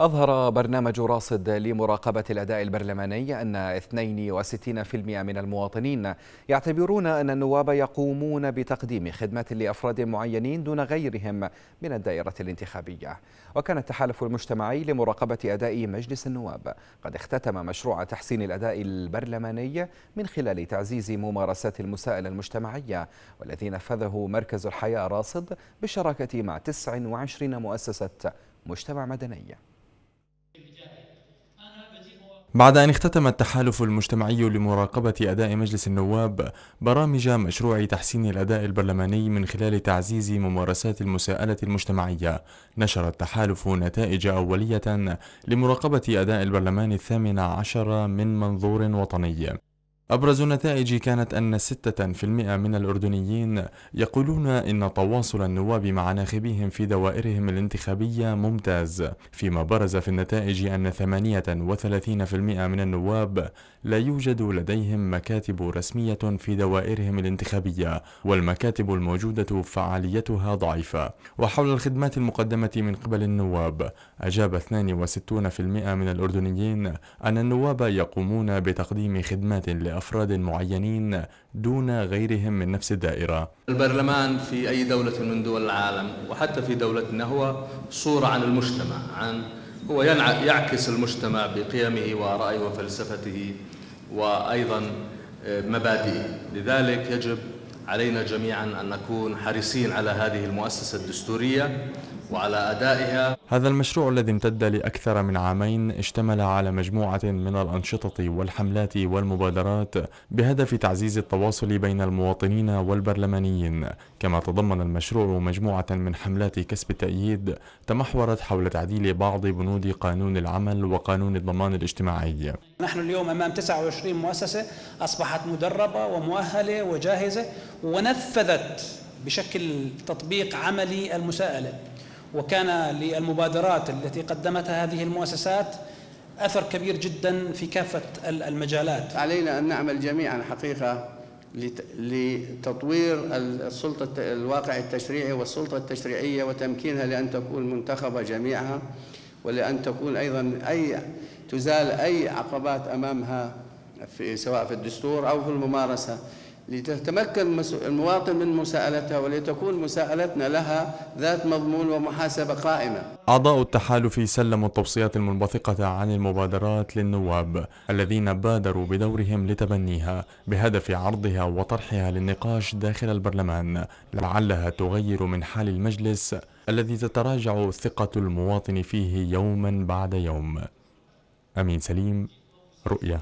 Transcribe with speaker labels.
Speaker 1: أظهر برنامج راصد لمراقبة الأداء البرلماني أن 62% من المواطنين يعتبرون أن النواب يقومون بتقديم خدمات لأفراد معينين دون غيرهم من الدائرة الانتخابية وكان التحالف المجتمعي لمراقبة أداء مجلس النواب قد اختتم مشروع تحسين الأداء البرلماني من خلال تعزيز ممارسات المساءلة المجتمعية والذي نفذه مركز الحياة راصد بالشراكة مع 29 مؤسسة مجتمع مدني
Speaker 2: بعد أن اختتم التحالف المجتمعي لمراقبة أداء مجلس النواب برامج مشروع تحسين الأداء البرلماني من خلال تعزيز ممارسات المساءلة المجتمعية، نشر التحالف نتائج أولية لمراقبة أداء البرلمان الثامن عشر من منظور وطني. أبرز النتائج كانت أن 6% من الأردنيين يقولون إن تواصل النواب مع ناخبيهم في دوائرهم الانتخابية ممتاز، فيما برز في النتائج أن 38% من النواب لا يوجد لديهم مكاتب رسمية في دوائرهم الانتخابية، والمكاتب الموجودة فعاليتها ضعيفة، وحول الخدمات المقدمة من قبل النواب، أجاب 62% من الأردنيين أن النواب يقومون بتقديم خدمات لأ لأفراد معينين دون غيرهم من نفس الدائرة البرلمان
Speaker 3: في أي دولة من دول العالم وحتى في دولتنا هو صورة عن المجتمع عن هو يعكس المجتمع بقيمه ورأيه وفلسفته وأيضا آه، مبادئه لذلك يجب علينا جميعا أن نكون حريصين على هذه المؤسسة الدستورية وعلى أدائها
Speaker 2: هذا المشروع الذي امتد لأكثر من عامين اشتمل على مجموعة من الأنشطة والحملات والمبادرات بهدف تعزيز التواصل بين المواطنين والبرلمانيين كما تضمن المشروع مجموعة من حملات كسب التأييد تمحورت حول تعديل بعض بنود قانون العمل وقانون الضمان الاجتماعي
Speaker 4: نحن اليوم أمام 29 مؤسسة أصبحت مدربة ومؤهلة وجاهزة ونفذت بشكل تطبيق عملي المساءلة وكان للمبادرات التي قدمتها هذه المؤسسات أثر كبير جدا في كافة المجالات علينا أن نعمل جميعا حقيقة لتطوير السلطة الواقع التشريعي والسلطة التشريعية وتمكينها لأن تكون منتخبة جميعها ولأن تكون أيضا أي تزال أي عقبات أمامها في سواء في الدستور أو في الممارسة لتتمكن المواطن من مساءلتها ولتكون مساءلتنا لها ذات مضمون ومحاسبة قائمة
Speaker 2: أعضاء التحالف سلموا التوصيات المنبثقة عن المبادرات للنواب الذين بادروا بدورهم لتبنيها بهدف عرضها وطرحها للنقاش داخل البرلمان لعلها تغير من حال المجلس الذي تتراجع ثقة المواطن فيه يوما بعد يوم أمين سليم رؤية